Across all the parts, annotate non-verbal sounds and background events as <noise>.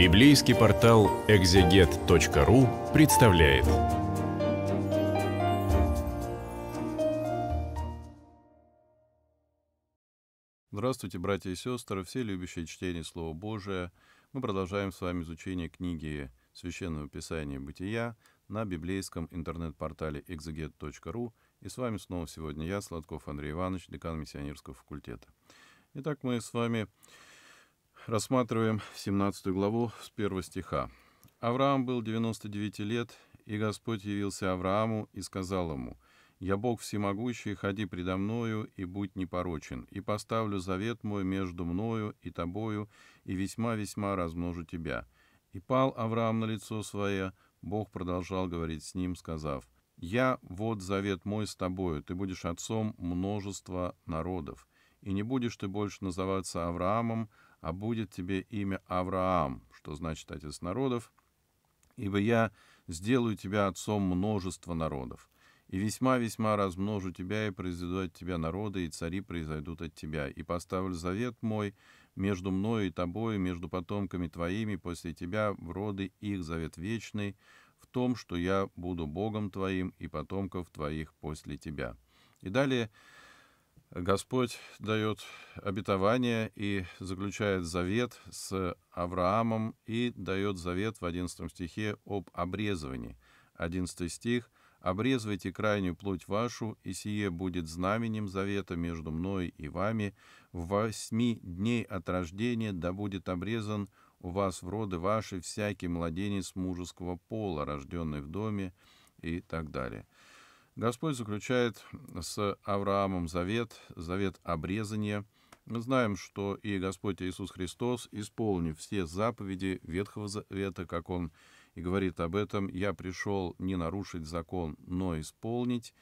Библейский портал экзегет.ру представляет. Здравствуйте, братья и сестры, все любящие чтение Слова Божия. Мы продолжаем с вами изучение книги Священного Писания Бытия на библейском интернет-портале exeget.ru. И с вами снова сегодня я, Сладков Андрей Иванович, декан Миссионерского факультета. Итак, мы с вами Рассматриваем 17 главу с 1 стиха. Авраам был 99 лет, и Господь явился Аврааму и сказал ему, «Я Бог всемогущий, ходи предо мною и будь непорочен, и поставлю завет мой между мною и тобою, и весьма-весьма размножу тебя». И пал Авраам на лицо свое, Бог продолжал говорить с ним, сказав, «Я вот завет мой с тобою, ты будешь отцом множества народов, и не будешь ты больше называться Авраамом, а будет тебе имя Авраам, что значит отец народов, ибо я сделаю тебя отцом множества народов, и весьма-весьма размножу тебя, и произведу от тебя народы, и цари произойдут от тебя, и поставлю завет мой между мною и тобою, между потомками твоими после тебя в роды их завет вечный, в том, что я буду Богом твоим и потомков твоих после тебя». И далее Господь дает обетование и заключает завет с Авраамом и дает завет в 11 стихе об обрезывании. 11 стих «Обрезывайте крайнюю плоть вашу, и сие будет знаменем завета между мной и вами. В восьми дней от рождения да будет обрезан у вас в роды ваши всякий младенец мужеского пола, рожденный в доме» и так далее. Господь заключает с Авраамом завет, завет обрезания. Мы знаем, что и Господь Иисус Христос, исполнив все заповеди Ветхого Завета, как Он и говорит об этом, «Я пришел не нарушить закон, но исполнить»,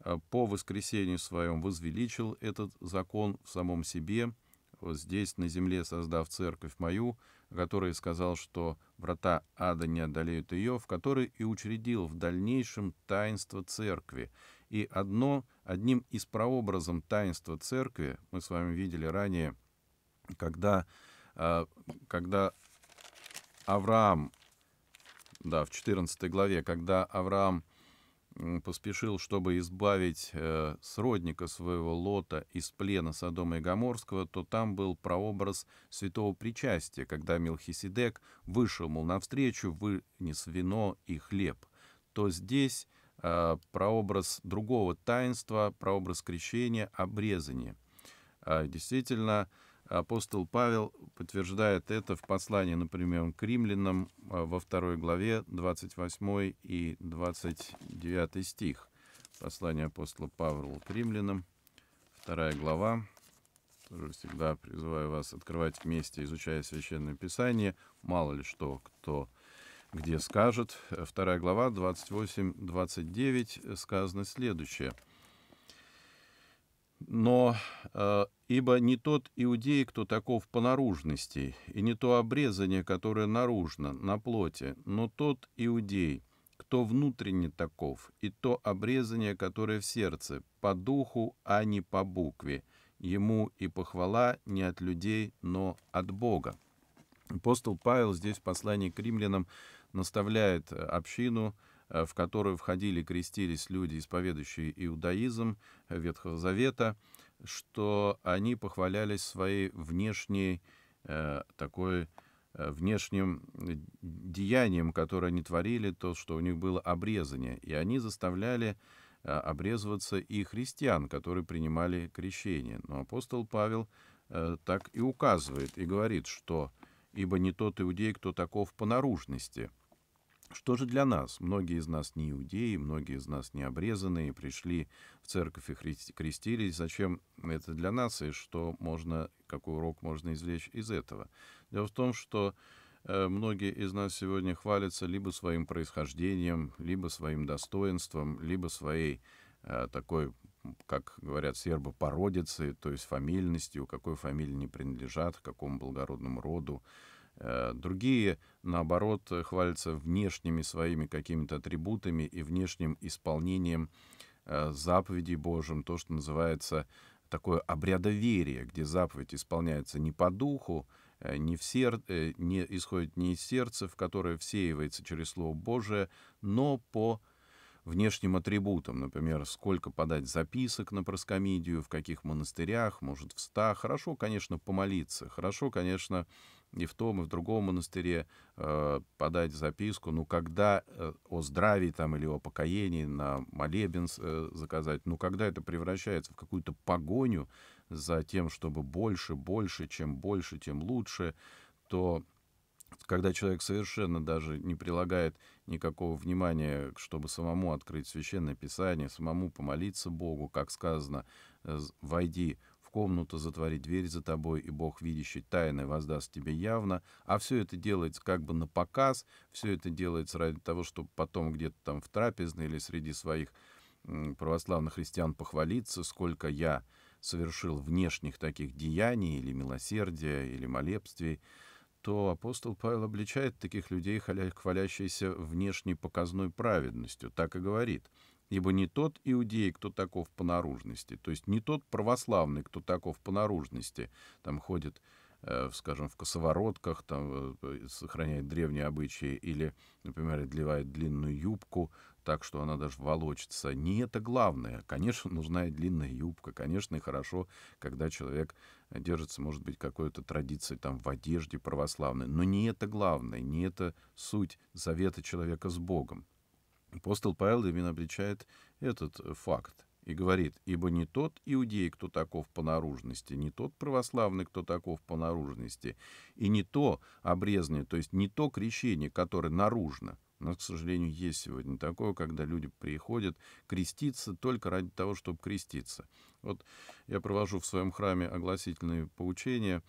а по воскресению своем возвеличил этот закон в самом себе, здесь на земле создав церковь мою, который сказал, что врата ада не одолеют ее, в который и учредил в дальнейшем таинство церкви. И одно, одним из прообразом таинства церкви, мы с вами видели ранее, когда, а, когда Авраам, да, в 14 главе, когда Авраам поспешил, чтобы избавить э, сродника своего Лота из плена Содома и Гоморского, то там был прообраз святого причастия, когда Милхисидек вышел, мол, навстречу, вынес вино и хлеб. То здесь э, прообраз другого таинства, прообраз крещения, обрезания. Э, действительно, э, Апостол Павел подтверждает это в послании, например, к римлянам а, во второй главе 28 и 29 стих. Послание апостола Павла к римлянам, вторая глава. Тоже всегда призываю вас открывать вместе, изучая Священное Писание. Мало ли что, кто где скажет. Вторая глава, 28-29, сказано следующее. Но а, Ибо не тот иудей, кто таков по наружности, и не то обрезание, которое наружно, на плоти, но тот иудей, кто внутренне таков, и то обрезание, которое в сердце, по духу, а не по букве. Ему и похвала не от людей, но от Бога. Апостол Павел здесь в послании к римлянам наставляет э, общину, э, в которую входили, крестились люди, исповедующие иудаизм э, Ветхого Завета, что они похвалялись своей внешней э, такой э, внешним э, деянием, которое они творили, то, что у них было обрезание. И они заставляли э, обрезываться и христиан, которые принимали крещение. Но апостол Павел так и указывает и говорит, что «ибо не тот иудей, кто таков по наружности». Что же для нас? Многие из нас не иудеи, многие из нас не обрезанные, пришли в церковь и крестились. Зачем это для нас и что можно, какой урок можно извлечь из этого? Дело в том, что э, многие из нас сегодня хвалятся либо своим происхождением, либо своим достоинством, либо своей э, такой, как говорят сербы, породицы, то есть фамильностью, какой фамилии не принадлежат, к какому благородному роду, Э, другие, наоборот, хвалятся внешними своими какими-то атрибутами и внешним исполнением э, заповедей Божьим, то, что называется такое обрядоверие, где заповедь исполняется не по духу, э, не, в сер... не исходит не из сердца, в которое всеивается через Слово Божие, но по внешним атрибутам, например, сколько подать записок на проскомидию, в каких монастырях, может, в ста. Хорошо, конечно, помолиться, хорошо, конечно, и в том, и в другом монастыре э, подать записку, ну, когда э, о здравии там или о покоении на молебен э, заказать, ну, когда это превращается в какую-то погоню за тем, чтобы больше, больше, чем больше, тем лучше, то когда человек совершенно даже не прилагает никакого внимания, чтобы самому открыть священное писание, самому помолиться Богу, как сказано, войди комнату, затворить дверь за тобой, и Бог, видящий тайны, воздаст тебе явно. А все это делается как бы на показ, все это делается ради того, чтобы потом где-то там в трапезной или среди своих православных христиан похвалиться, сколько я совершил внешних таких деяний или милосердия, или молебствий, то апостол Павел обличает таких людей, хвалящихся внешней показной праведностью. Так и говорит — ибо не тот иудей, кто таков по наружности, то есть не тот православный, кто таков по наружности, там ходит, э, скажем, в косоворотках, там э, э, сохраняет древние обычаи, или, например, одевает длинную юбку, так что она даже волочится. Не это главное. Конечно, нужна и длинная юбка, конечно, и хорошо, когда человек держится, может быть, какой-то традиции там в одежде православной, но не это главное, не это суть завета человека с Богом. Апостол Павел именно обличает этот э, факт и говорит, «Ибо не тот иудей, кто таков по наружности, не тот православный, кто таков по наружности, и не то обрезанное, то есть не то крещение, которое наружно». Но, к сожалению, есть сегодня такое, когда люди приходят креститься только ради того, чтобы креститься. Вот я провожу в своем храме огласительные поучения,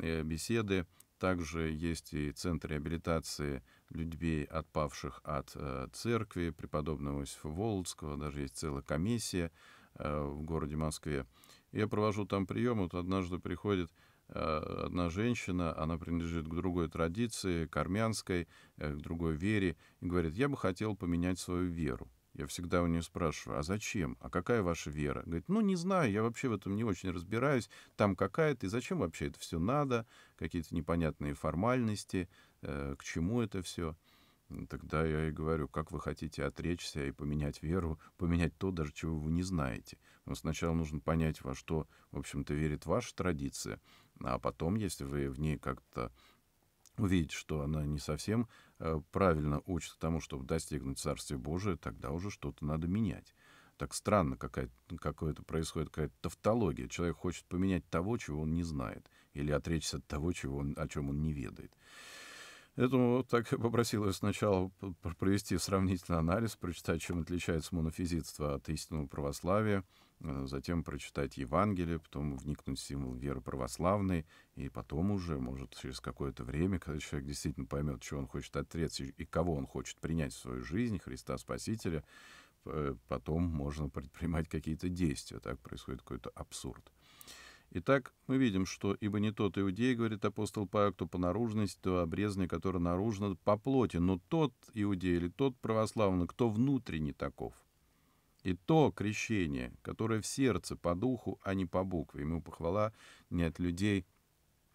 э, беседы, также есть и центр реабилитации людей, отпавших от э, церкви, преподобного Иосифа Володского, даже есть целая комиссия э, в городе Москве. Я провожу там прием, вот однажды приходит э, одна женщина, она принадлежит к другой традиции, к армянской, э, к другой вере, и говорит, я бы хотел поменять свою веру. Я всегда у нее спрашиваю, а зачем? А какая ваша вера? Говорит, ну не знаю, я вообще в этом не очень разбираюсь. Там какая-то, и зачем вообще это все надо? Какие-то непонятные формальности, э, к чему это все? Тогда я и говорю, как вы хотите отречься и поменять веру, поменять то, даже чего вы не знаете. Но сначала нужно понять, во что, в общем-то, верит ваша традиция, а потом, если вы в ней как-то увидеть, что она не совсем э, правильно учит тому, чтобы достигнуть Царствия Божия, тогда уже что-то надо менять. Так странно какая-то, какое-то происходит, какая-то тавтология. Человек хочет поменять того, чего он не знает, или отречься от того, чего он, о чем он не ведает. Поэтому так попросил я сначала провести сравнительный анализ, прочитать, чем отличается монофизитство от истинного православия, Э, затем прочитать Евангелие, потом вникнуть в символ веры православной, и потом уже, может, через какое-то время, когда человек действительно поймет, чего он хочет отреться и кого он хочет принять в свою жизнь, Христа Спасителя, э, потом можно предпринимать какие-то действия. Так происходит какой-то абсурд. Итак, мы видим, что «ибо не тот иудей, — говорит апостол Павел, — кто по наружности, то обрезанный, который наружно по плоти, но тот иудей или тот православный, кто внутренний таков». И то крещение, которое в сердце по духу, а не по букве. Ему похвала не от людей,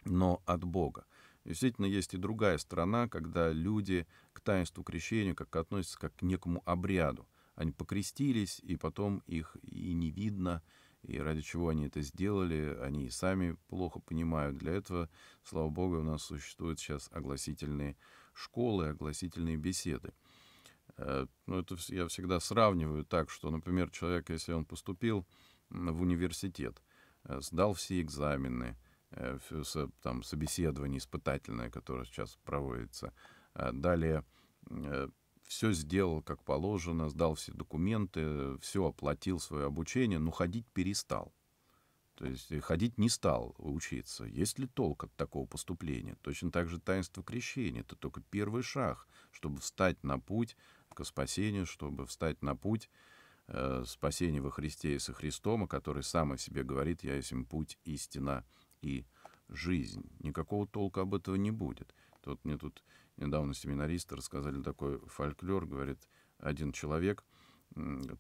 но от Бога. Действительно, есть и другая сторона, когда люди к таинству крещения как относятся как к некому обряду. Они покрестились, и потом их и не видно, и ради чего они это сделали, они и сами плохо понимают. Для этого, слава богу, у нас существуют сейчас огласительные школы, огласительные беседы. Э, ну, это я всегда сравниваю так, что, например, человек, если он поступил в университет, э, сдал все экзамены, э, там, собеседование испытательное, которое сейчас проводится, далее все сделал как положено, сдал все документы, все оплатил свое обучение, но ходить перестал. То есть ходить не стал учиться. Есть ли толк от такого поступления? Точно так же таинство крещения — это только первый шаг, чтобы встать на путь к спасению, чтобы встать на путь э, спасения во Христе и со Христом, о который сам о себе говорит «Я есть им путь, истина и жизнь». Никакого толка об этого не будет. Вот мне тут недавно семинаристы рассказали такой фольклор, говорит, один человек,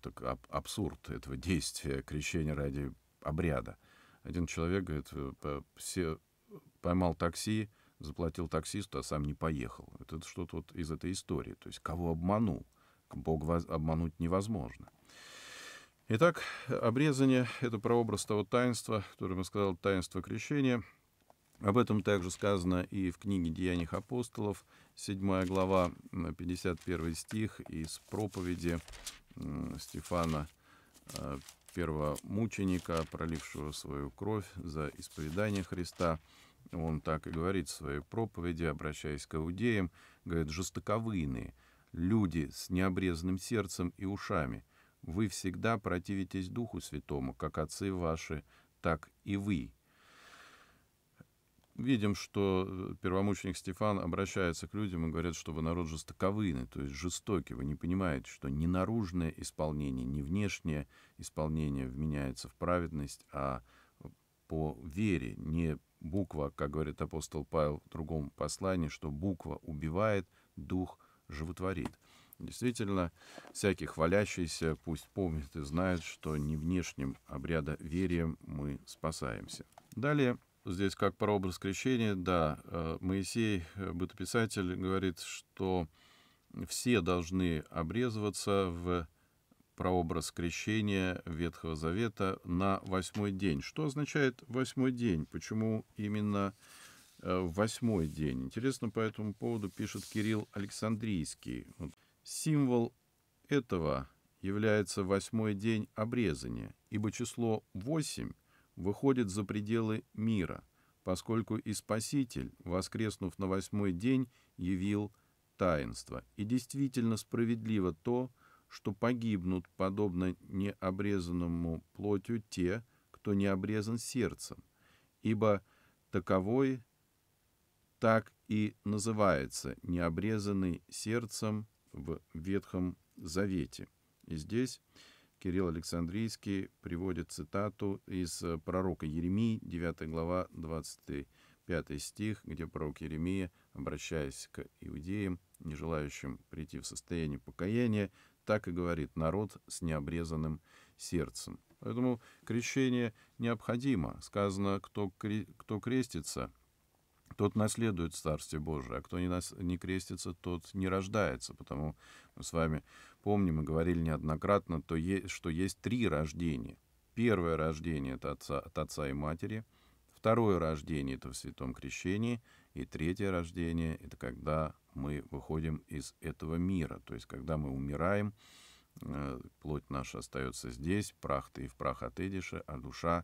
так аб абсурд этого <laughs> действия крещения ради обряда. Один человек, говорит, э, все, поймал такси, заплатил таксисту, а сам не поехал. Это что-то вот из этой истории. То есть кого обманул? Бога обмануть невозможно. Итак, обрезание — это прообраз того таинства, которое мы сказал, таинство крещения. Об этом также сказано и в книге «Деяниях апостолов», 7 глава, 51 стих, из проповеди Стефана, э, первого мученика, пролившего свою кровь за исповедание Христа — он так и говорит в своей проповеди, обращаясь к иудеям, говорит, жестоковыйные, люди с необрезанным сердцем и ушами, вы всегда противитесь Духу Святому, как отцы ваши, так и вы. Видим, что э, первомученик Стефан обращается к людям и говорит, что вы народ жестоковыны, то есть жестоки. Вы не понимаете, что не наружное исполнение, не внешнее исполнение вменяется в праведность, а э, по вере, не буква, как говорит апостол Павел в другом послании, что буква убивает, дух животворит. Действительно, всякий хвалящийся пусть помнит и знает, что не внешним обряда верием мы спасаемся. Далее, здесь как прообраз крещения, да, э, Моисей, э, бытописатель, говорит, что все должны обрезываться в прообраз крещения Ветхого Завета на восьмой день. Что означает восьмой день? Почему именно э, восьмой день? Интересно по этому поводу пишет Кирилл Александрийский. Символ этого является восьмой день обрезания, ибо число восемь выходит за пределы мира, поскольку и Спаситель, воскреснув на восьмой день, явил таинство. И действительно справедливо то, что что погибнут, подобно необрезанному плотью, те, кто не обрезан сердцем, ибо таковой так и называется необрезанный сердцем в Ветхом Завете. И здесь Кирилл Александрийский приводит цитату из пророка Еремии, 9 глава, 25 стих, где пророк Еремия, обращаясь к иудеям, не желающим прийти в состояние покаяния, так и говорит народ с необрезанным сердцем. Поэтому крещение необходимо. Сказано, кто, кто крестится, тот наследует Царствие Божие, а кто не, нас, не крестится, тот не рождается. Потому мы с вами помним и говорили неоднократно, то е, что есть три рождения. Первое рождение от отца, от отца и матери – второе рождение — это в святом крещении, и третье рождение — это когда мы выходим из этого мира, то есть когда мы умираем, э, плоть наша остается здесь, прах ты и в прах отыдешь, а душа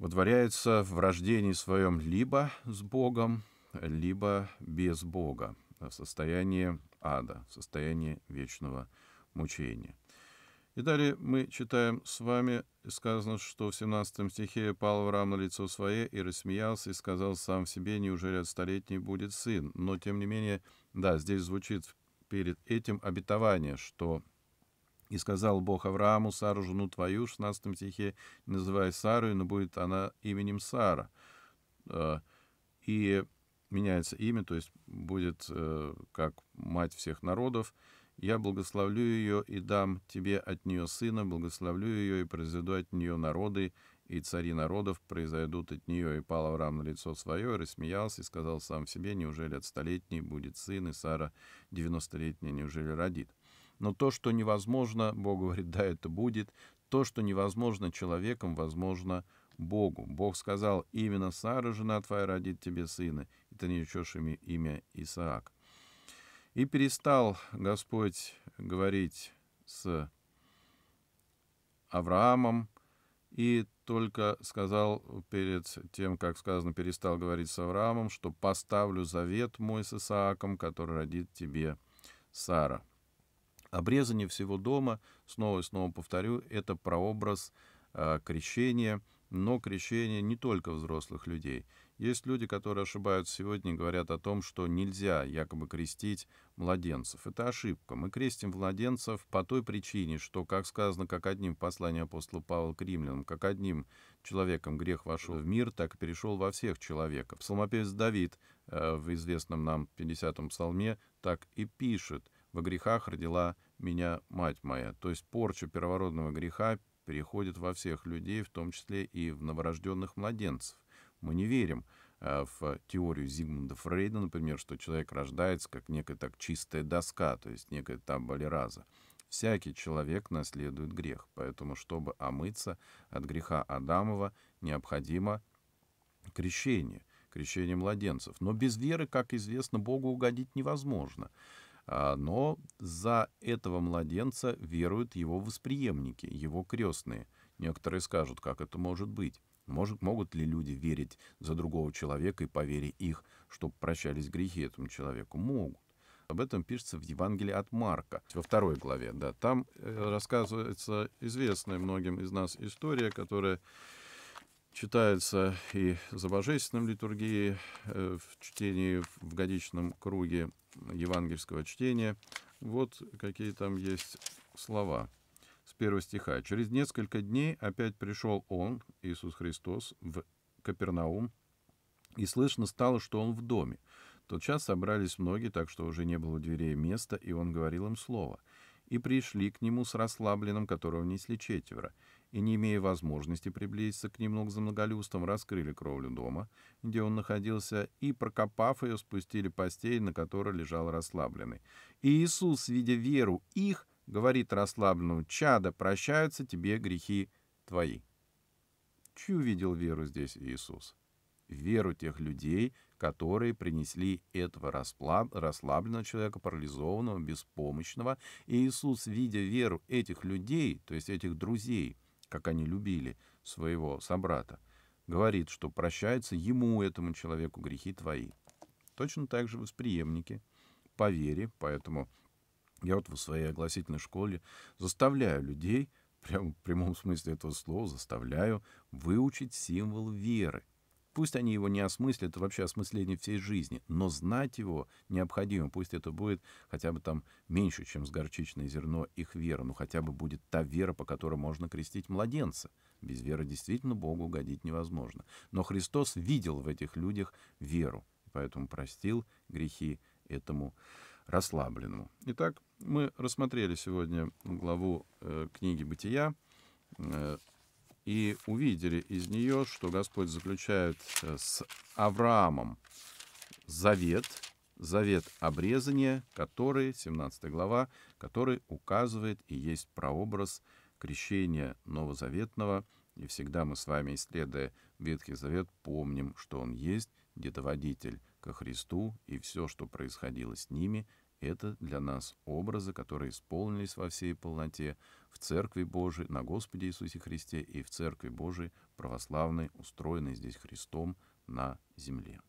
водворяется в рождении своем либо с Богом, либо без Бога, в состоянии ада, в состоянии вечного мучения. И далее мы читаем с вами, сказано, что в 17 стихе «Пал Авраам на лицо свое и рассмеялся, и сказал сам в себе, неужели от столетней будет сын?» Но, тем не менее, да, здесь звучит перед этим обетование, что «И сказал Бог Аврааму, Сару, жену твою», в 16 стихе, «Называй Сару, но будет она именем Сара». Э, и меняется имя, то есть будет э, как мать всех народов, я благословлю ее и дам тебе от нее сына, благословлю ее и произведу от нее народы, и цари народов произойдут от нее». И пал Авраам на лицо свое, и рассмеялся, и сказал сам себе, «Неужели от столетней будет сын, и Сара девяностолетняя неужели родит?» Но то, что невозможно, Бог говорит, да, это будет. То, что невозможно человеком, возможно Богу. Бог сказал, именно Сара, жена твоя, родит тебе сына, и ты нечешь имя Исаак. И перестал Господь говорить с Авраамом, и только сказал перед тем, как сказано, перестал говорить с Авраамом, что поставлю завет мой с Исааком, который родит тебе Сара. Обрезание всего дома, снова и снова повторю, это прообраз э, крещения, но крещение не только взрослых людей. Есть люди, которые ошибаются сегодня и говорят о том, что нельзя якобы крестить младенцев. Это ошибка. Мы крестим младенцев по той причине, что, как сказано как одним в послании апостола Павла к римлянам, как одним человеком грех вошел в мир, так и перешел во всех человеков. Псалмопевец Давид э, в известном нам 50-м псалме так и пишет «Во грехах родила меня мать моя». То есть порча первородного греха переходит во всех людей, в том числе и в новорожденных младенцев. Мы не верим э, в теорию Зигмунда Фрейда, например, что человек рождается как некая так чистая доска, то есть некая там раза. Всякий человек наследует грех, поэтому, чтобы омыться от греха Адамова, необходимо крещение, крещение младенцев. Но без веры, как известно, Богу угодить невозможно. А, но за этого младенца веруют его восприемники, его крестные. Некоторые скажут, как это может быть. Может, могут ли люди верить за другого человека и по вере их, чтобы прощались грехи этому человеку? Могут. Об этом пишется в Евангелии от Марка, во второй главе. Да. Там э, рассказывается известная многим из нас история, которая читается и за божественным литургии э, в чтении в годичном круге евангельского чтения. Вот какие там есть слова с первого стиха. «Через несколько дней опять пришел Он, Иисус Христос, в Капернаум, и слышно стало, что Он в доме. В тот час собрались многие, так что уже не было у дверей места, и Он говорил им слово. И пришли к Нему с расслабленным, которого несли четверо, и, не имея возможности приблизиться к нему к замноголюстам, раскрыли кровлю дома, где он находился, и, прокопав ее, спустили постель, на которой лежал расслабленный. И Иисус, видя веру их, говорит расслабленному, «Чада, прощаются тебе грехи твои». Чью видел веру здесь Иисус? Веру тех людей, которые принесли этого расслабленного человека, парализованного, беспомощного. И Иисус, видя веру этих людей, то есть этих друзей, как они любили своего собрата, говорит, что прощаются ему, этому человеку, грехи твои. Точно так же восприемники по вере, поэтому я вот в своей огласительной школе заставляю людей, <laughs> прям в прямом смысле этого слова, заставляю выучить символ веры. Пусть они его не осмыслят, это вообще осмысление всей жизни, но знать его необходимо. Пусть это будет хотя бы там меньше, чем с горчичное зерно их вера, но хотя бы будет та вера, по которой можно крестить младенца. Без веры действительно Богу угодить невозможно. Но Христос видел в этих людях веру, поэтому простил грехи этому расслабленному. Итак, мы рассмотрели сегодня главу э, книги «Бытия» э, и увидели из нее, что Господь заключает э, с Авраамом завет, завет обрезания, который, 17 глава, который указывает и есть прообраз крещения новозаветного. И всегда мы с вами, исследуя Ветхий Завет, помним, что он есть детоводитель ко Христу, и все, что происходило с ними — это для нас образы, которые исполнились во всей полноте в Церкви Божией, на Господе Иисусе Христе и в Церкви Божией православной, устроенной здесь Христом на земле.